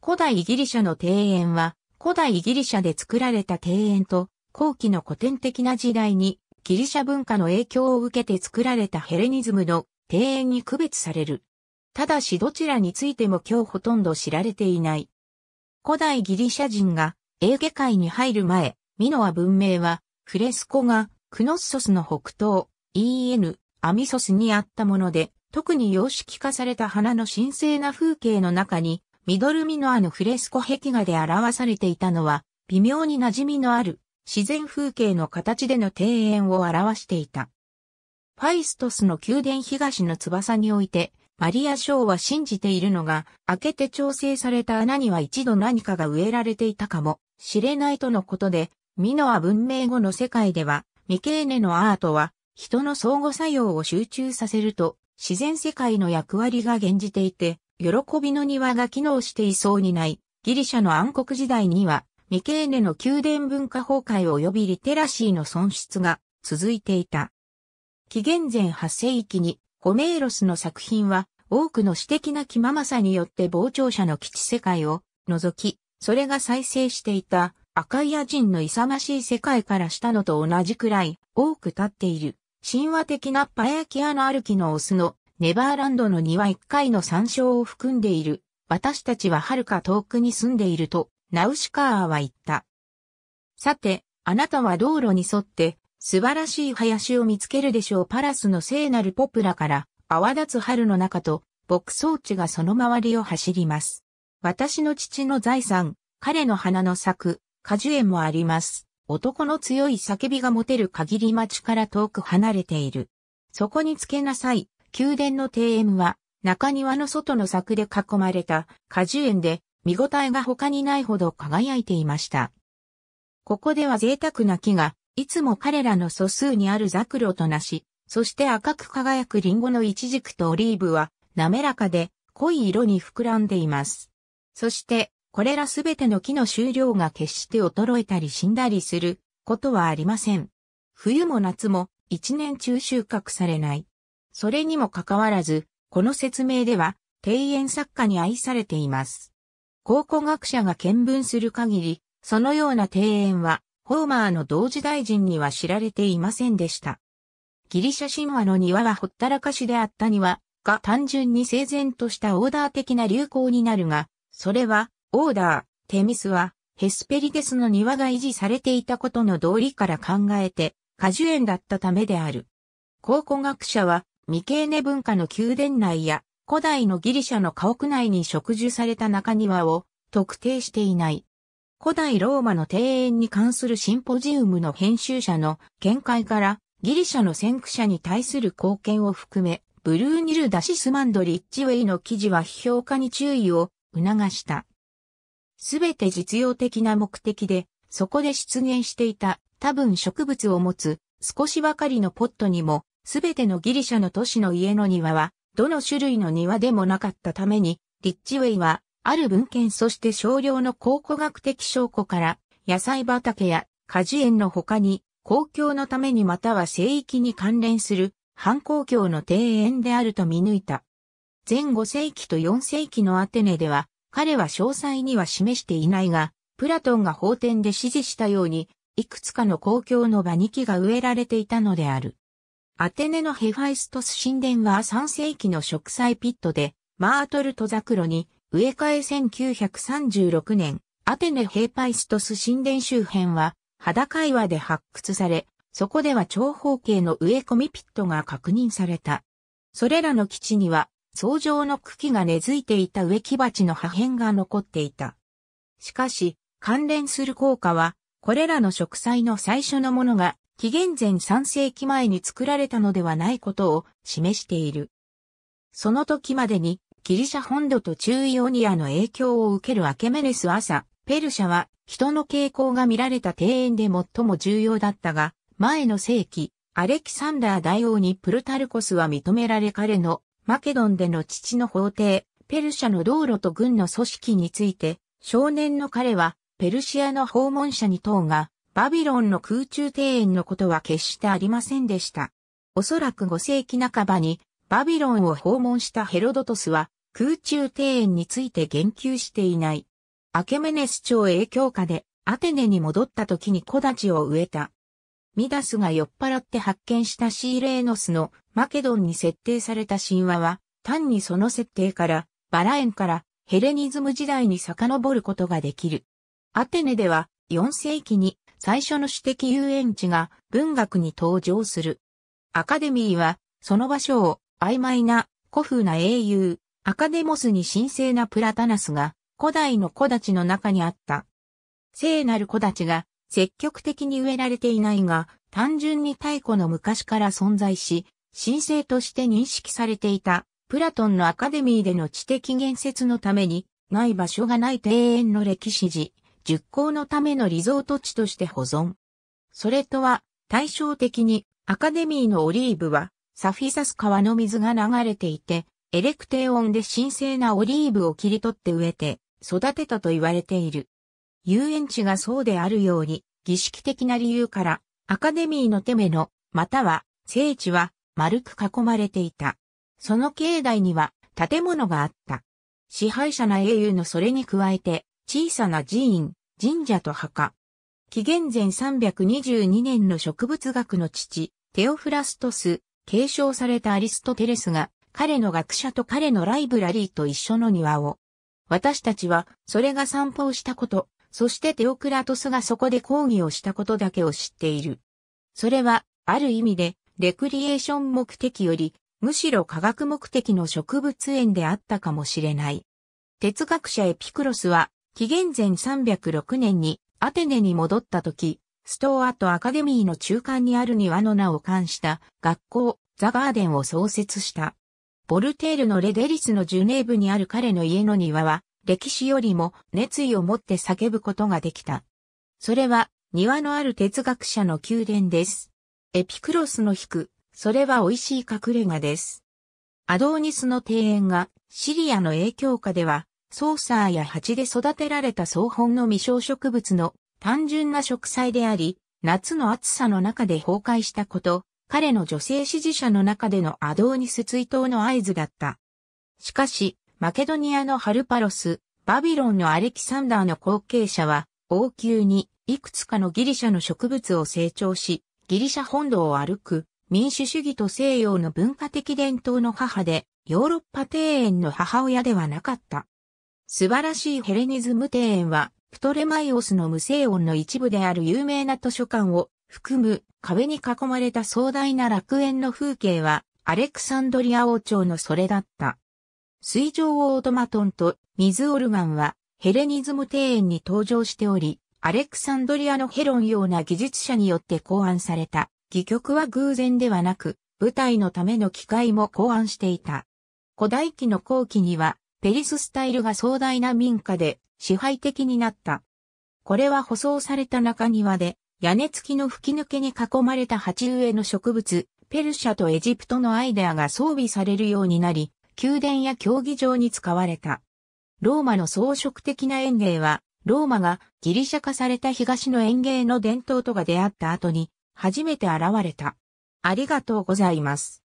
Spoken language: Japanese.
古代ギリシャの庭園は、古代ギリシャで作られた庭園と、後期の古典的な時代に、ギリシャ文化の影響を受けて作られたヘレニズムの庭園に区別される。ただしどちらについても今日ほとんど知られていない。古代ギリシャ人がエーゲ海に入る前、ミノア文明は、フレスコがクノッソスの北東、EN、アミソスにあったもので、特に様式化された花の神聖な風景の中に、ミドルミノアのフレスコ壁画で表されていたのは、微妙に馴染みのある自然風景の形での庭園を表していた。ファイストスの宮殿東の翼において、マリア賞は信じているのが、開けて調整された穴には一度何かが植えられていたかもしれないとのことで、ミノア文明後の世界では、ミケーネのアートは、人の相互作用を集中させると、自然世界の役割が現じていて、喜びの庭が機能していそうにない、ギリシャの暗黒時代には、ミケーネの宮殿文化崩壊及びリテラシーの損失が続いていた。紀元前8世紀に、ホメーロスの作品は、多くの私的な気ままさによって傍聴者の基地世界を除き、それが再生していた赤いア人の勇ましい世界からしたのと同じくらい多く立っている神話的なパヤキアの歩きのオスのネバーランドの庭一回の山椒を含んでいる。私たちは遥か遠くに住んでいると、ナウシカーは言った。さて、あなたは道路に沿って、素晴らしい林を見つけるでしょう。パラスの聖なるポプラから、泡立つ春の中と、牧草地がその周りを走ります。私の父の財産、彼の花の咲く、果樹園もあります。男の強い叫びが持てる限り町から遠く離れている。そこにつけなさい。宮殿の庭園は中庭の外の柵で囲まれた果樹園で見応えが他にないほど輝いていました。ここでは贅沢な木がいつも彼らの素数にあるザクロとなし、そして赤く輝くリンゴのイチジクとオリーブは滑らかで濃い色に膨らんでいます。そしてこれらすべての木の収量が決して衰えたり死んだりすることはありません。冬も夏も一年中収穫されないそれにもかかわらず、この説明では、庭園作家に愛されています。考古学者が見聞する限り、そのような庭園は、ホーマーの同時大臣には知られていませんでした。ギリシャ神話の庭はほったらかしであった庭が単純に整然としたオーダー的な流行になるが、それは、オーダー、テミスは、ヘスペリデスの庭が維持されていたことの道理から考えて、果樹園だったためである。考古学者は、未経ネ文化の宮殿内や古代のギリシャの家屋内に植樹された中庭を特定していない。古代ローマの庭園に関するシンポジウムの編集者の見解からギリシャの先駆者に対する貢献を含め、ブルーニル・ダシスマンド・リッチウェイの記事は批評家に注意を促した。すべて実用的な目的で、そこで出現していた多分植物を持つ少しばかりのポットにもすべてのギリシャの都市の家の庭は、どの種類の庭でもなかったために、リッチウェイは、ある文献そして少量の考古学的証拠から、野菜畑や果樹園の他に、公共のためにまたは聖域に関連する、反公共の庭園であると見抜いた。前5世紀と4世紀のアテネでは、彼は詳細には示していないが、プラトンが法典で指示したように、いくつかの公共の場に木が植えられていたのである。アテネのヘファイストス神殿は3世紀の植栽ピットで、マートルトザクロに植え替え1936年、アテネヘーパイストス神殿周辺は、裸岩で発掘され、そこでは長方形の植え込みピットが確認された。それらの基地には、草状の茎が根付いていた植木鉢の破片が残っていた。しかし、関連する効果は、これらの植栽の最初のものが紀元前3世紀前に作られたのではないことを示している。その時までにギリシャ本土と中イオニアの影響を受けるアケメネス朝、ペルシャは人の傾向が見られた庭園で最も重要だったが、前の世紀、アレキサンダー大王にプルタルコスは認められ彼のマケドンでの父の法廷、ペルシャの道路と軍の組織について、少年の彼はペルシアの訪問者に等がバビロンの空中庭園のことは決してありませんでした。おそらく5世紀半ばにバビロンを訪問したヘロドトスは空中庭園について言及していない。アケメネス朝影響下でアテネに戻った時に木立を植えた。ミダスが酔っ払って発見したシーレーノスのマケドンに設定された神話は、単にその設定から、バラ園からヘレニズム時代に遡ることができる。アテネでは4世紀に最初の私的遊園地が文学に登場する。アカデミーは、その場所を曖昧な古風な英雄、アカデモスに神聖なプラタナスが古代の木立の中にあった。聖なる木立が積極的に植えられていないが、単純に太古の昔から存在し、神聖として認識されていた、プラトンのアカデミーでの知的言説のために、ない場所がない庭園の歴史時、熟考のためのリゾート地として保存。それとは、対照的に、アカデミーのオリーブは、サフィサス川の水が流れていて、エレクテオンで神聖なオリーブを切り取って植えて、育てたと言われている。遊園地がそうであるように、儀式的な理由から、アカデミーのテメの、または、聖地は、丸く囲まれていた。その境内には、建物があった。支配者な英雄のそれに加えて、小さな寺院、神社と墓。紀元前322年の植物学の父、テオフラストス、継承されたアリストテレスが、彼の学者と彼のライブラリーと一緒の庭を。私たちは、それが散歩をしたこと、そしてテオクラトスがそこで講義をしたことだけを知っている。それは、ある意味で、レクリエーション目的より、むしろ科学目的の植物園であったかもしれない。哲学者エピクロスは、紀元前306年にアテネに戻った時、ストアとアカデミーの中間にある庭の名を冠した学校、ザ・ガーデンを創設した。ボルテールのレデリスのジュネーブにある彼の家の庭は、歴史よりも熱意を持って叫ぶことができた。それは、庭のある哲学者の宮殿です。エピクロスの引く、それは美味しい隠れ家です。アドーニスの庭園がシリアの影響下ではソーサーや鉢で育てられた草本の未生植物の単純な植栽であり、夏の暑さの中で崩壊したこと、彼の女性支持者の中でのアドーニス追悼の合図だった。しかし、マケドニアのハルパロス、バビロンのアレキサンダーの後継者は、王宮にいくつかのギリシャの植物を成長し、ギリシャ本土を歩く民主主義と西洋の文化的伝統の母で、ヨーロッパ庭園の母親ではなかった。素晴らしいヘレニズム庭園は、プトレマイオスの無声音の一部である有名な図書館を含む壁に囲まれた壮大な楽園の風景は、アレクサンドリア王朝のそれだった。水上オートマトンと水オルガンはヘレニズム庭園に登場しており、アレクサンドリアのヘロンような技術者によって考案された、戯曲は偶然ではなく、舞台のための機械も考案していた。古代期の後期には、ペリススタイルが壮大な民家で支配的になった。これは舗装された中庭で、屋根付きの吹き抜けに囲まれた鉢植えの植物、ペルシャとエジプトのアイデアが装備されるようになり、宮殿や競技場に使われた。ローマの装飾的な園芸は、ローマがギリシャ化された東の園芸の伝統とが出会った後に、初めて現れた。ありがとうございます。